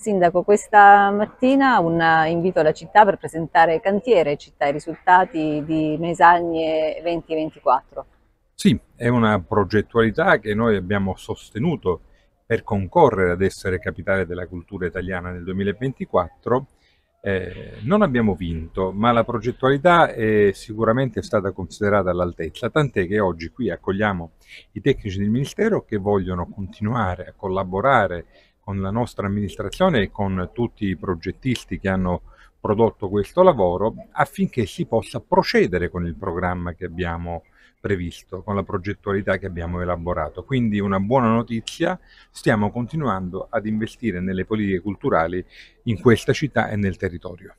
Sindaco, questa mattina un invito alla città per presentare cantiere città e risultati di Mesagne 2024. Sì, è una progettualità che noi abbiamo sostenuto per concorrere ad essere capitale della cultura italiana nel 2024. Eh, non abbiamo vinto, ma la progettualità è sicuramente stata considerata all'altezza, tant'è che oggi qui accogliamo i tecnici del Ministero che vogliono continuare a collaborare con la nostra amministrazione e con tutti i progettisti che hanno prodotto questo lavoro affinché si possa procedere con il programma che abbiamo previsto, con la progettualità che abbiamo elaborato. Quindi una buona notizia, stiamo continuando ad investire nelle politiche culturali in questa città e nel territorio.